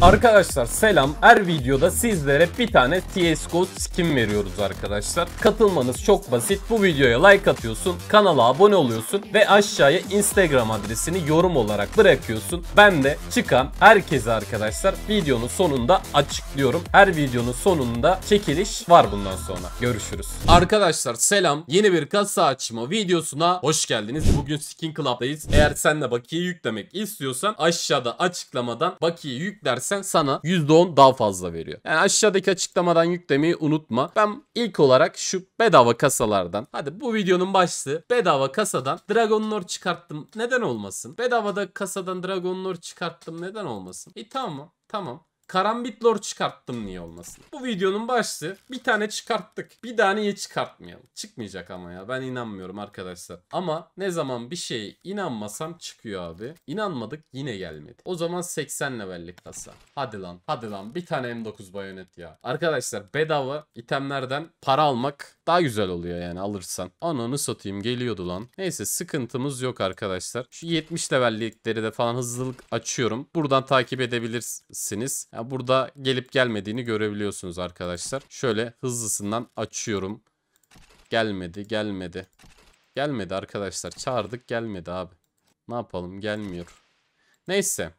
Arkadaşlar selam. Her videoda sizlere bir tane CSGO skin veriyoruz arkadaşlar. Katılmanız çok basit. Bu videoya like atıyorsun, kanala abone oluyorsun ve aşağıya Instagram adresini yorum olarak bırakıyorsun. Ben de çıkan herkese arkadaşlar videonun sonunda açıklıyorum. Her videonun sonunda çekiliş var bundan sonra. Görüşürüz. Arkadaşlar selam. Yeni bir kasa açma videosuna hoş geldiniz. Bugün Skin Club'dayız. Eğer sen de bakiye yüklemek istiyorsan aşağıda açıklamadan bakiye yüklersin yüklersen sana %10 daha fazla veriyor. Yani aşağıdaki açıklamadan yüklemeyi unutma. Ben ilk olarak şu bedava kasalardan hadi bu videonun başlığı bedava kasadan Dragon Lord çıkarttım. Neden olmasın? Bedavada kasadan Dragon Lord çıkarttım. Neden olmasın? E tamam tamam. Karambit Lord çıkarttım niye olmasın. Bu videonun başlığı bir tane çıkarttık. Bir daha niye çıkartmayalım? Çıkmayacak ama ya ben inanmıyorum arkadaşlar. Ama ne zaman bir şeye inanmasam çıkıyor abi. İnanmadık yine gelmedi. O zaman 80 levellik kasa. Hadi lan hadi lan bir tane M9 bayonet ya. Arkadaşlar bedava itemlerden para almak daha güzel oluyor yani alırsan. Ananı satayım geliyordu lan. Neyse sıkıntımız yok arkadaşlar. Şu 70 levellikleri de falan hızlılık açıyorum. Buradan takip edebilirsiniz. Yani burada gelip gelmediğini görebiliyorsunuz arkadaşlar. Şöyle hızlısından açıyorum. Gelmedi gelmedi. Gelmedi arkadaşlar. Çağırdık gelmedi abi. Ne yapalım gelmiyor. Neyse.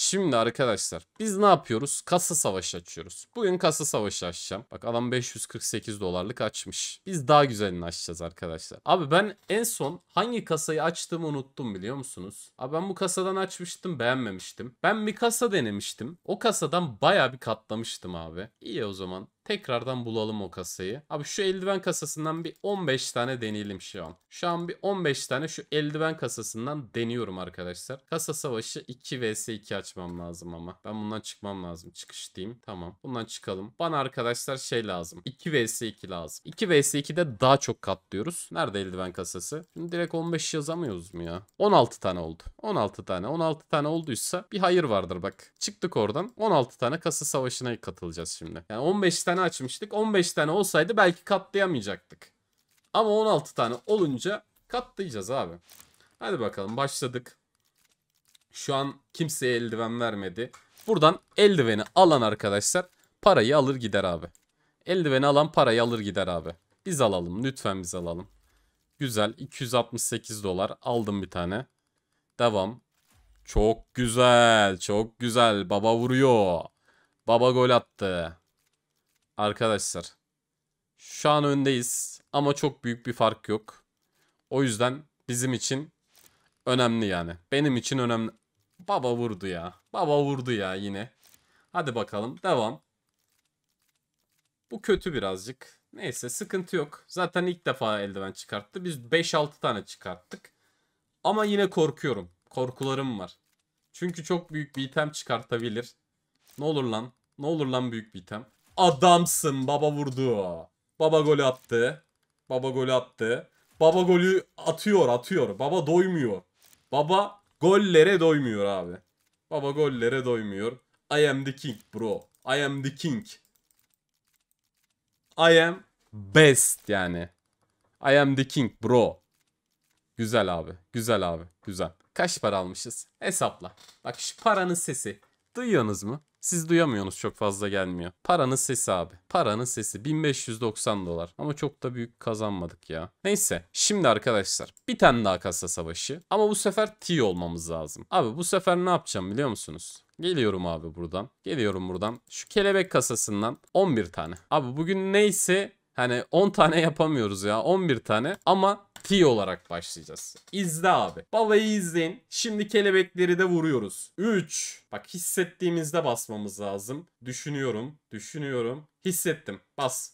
Şimdi arkadaşlar biz ne yapıyoruz? Kasa savaşı açıyoruz. Bugün kasa savaşı açacağım. Bak adam 548 dolarlık açmış. Biz daha güzelini açacağız arkadaşlar. Abi ben en son hangi kasayı açtığımı unuttum biliyor musunuz? Abi ben bu kasadan açmıştım beğenmemiştim. Ben bir kasa denemiştim. O kasadan baya bir katlamıştım abi. İyi o zaman Tekrardan bulalım o kasayı. Abi şu eldiven kasasından bir 15 tane deneyelim şu an. Şu an bir 15 tane şu eldiven kasasından deniyorum arkadaşlar. Kasa savaşı 2 vs 2 açmam lazım ama. Ben bundan çıkmam lazım. Çıkış diyeyim. Tamam. Bundan çıkalım. Bana arkadaşlar şey lazım. 2 vs 2 lazım. 2 vs 2'de daha çok katlıyoruz. Nerede eldiven kasası? Şimdi direkt 15 yazamıyoruz mu ya? 16 tane oldu. 16 tane. 16 tane olduysa bir hayır vardır bak. Çıktık oradan. 16 tane kasa savaşına katılacağız şimdi. Yani 15 tane tane açmıştık. 15 tane olsaydı belki katlayamayacaktık. Ama 16 tane olunca katlayacağız abi. Hadi bakalım başladık. Şu an kimseye eldiven vermedi. Buradan eldiveni alan arkadaşlar parayı alır gider abi. Eldiveni alan parayı alır gider abi. Biz alalım lütfen biz alalım. Güzel 268 dolar aldım bir tane. Devam. Çok güzel çok güzel baba vuruyor. Baba gol attı. Arkadaşlar. Şu an öndeyiz ama çok büyük bir fark yok. O yüzden bizim için önemli yani. Benim için önemli. Baba vurdu ya. Baba vurdu ya yine. Hadi bakalım devam. Bu kötü birazcık. Neyse sıkıntı yok. Zaten ilk defa eldiven çıkarttı. Biz 5-6 tane çıkarttık. Ama yine korkuyorum. Korkularım var. Çünkü çok büyük bir item çıkartabilir. Ne olur lan. Ne olur lan büyük bir item adamsın. Baba vurdu. Baba gol attı. Baba gol attı. Baba golü atıyor atıyor. Baba doymuyor. Baba gollere doymuyor abi. Baba gollere doymuyor. I am the king bro. I am the king. I am best yani. I am the king bro. Güzel abi. Güzel abi. Güzel. Kaç para almışız? Hesapla. Bak şu paranın sesi. Duyuyorsunuz mu? Siz duyamıyorsunuz çok fazla gelmiyor. Paranın sesi abi. Paranın sesi 1590 dolar. Ama çok da büyük kazanmadık ya. Neyse şimdi arkadaşlar bir tane daha kasa savaşı. Ama bu sefer T olmamız lazım. Abi bu sefer ne yapacağım biliyor musunuz? Geliyorum abi buradan. Geliyorum buradan. Şu kelebek kasasından 11 tane. Abi bugün neyse Hani 10 tane yapamıyoruz ya 11 tane ama T olarak başlayacağız. İzle abi. Babayı izleyin. Şimdi kelebekleri de vuruyoruz. 3. Bak hissettiğimizde basmamız lazım. Düşünüyorum. Düşünüyorum. Hissettim. Bas.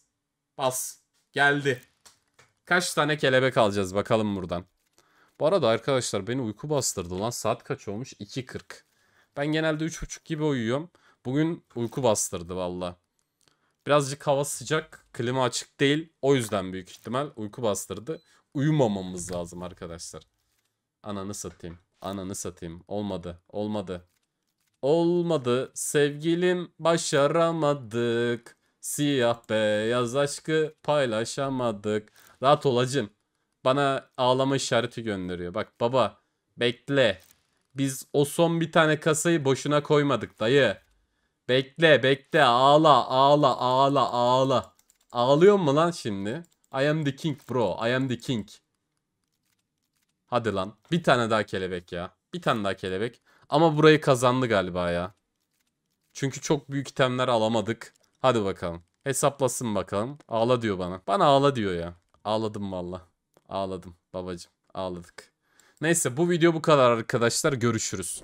Bas. Geldi. Kaç tane kelebek alacağız bakalım buradan. Bu arada arkadaşlar beni uyku bastırdı lan. Saat kaç olmuş? 2.40. Ben genelde 3.30 gibi uyuyorum. Bugün uyku bastırdı valla. Birazcık hava sıcak, klima açık değil. O yüzden büyük ihtimal uyku bastırdı uyumamamız lazım arkadaşlar. Ananı satayım. Ananı satayım. Olmadı. Olmadı. Olmadı. Sevgilim başaramadık. Siyah beyaz aşkı paylaşamadık. Rahat olacım. Bana ağlama işareti gönderiyor. Bak baba bekle. Biz o son bir tane kasayı boşuna koymadık dayı. Bekle bekle ağla ağla ağla ağla. Ağlıyor mu lan şimdi? I am the king bro. I am the king. Hadi lan. Bir tane daha kelebek ya. Bir tane daha kelebek. Ama burayı kazandı galiba ya. Çünkü çok büyük itemler alamadık. Hadi bakalım. Hesaplasın bakalım. Ağla diyor bana. Bana ağla diyor ya. Ağladım valla. Ağladım babacım. Ağladık. Neyse bu video bu kadar arkadaşlar. Görüşürüz.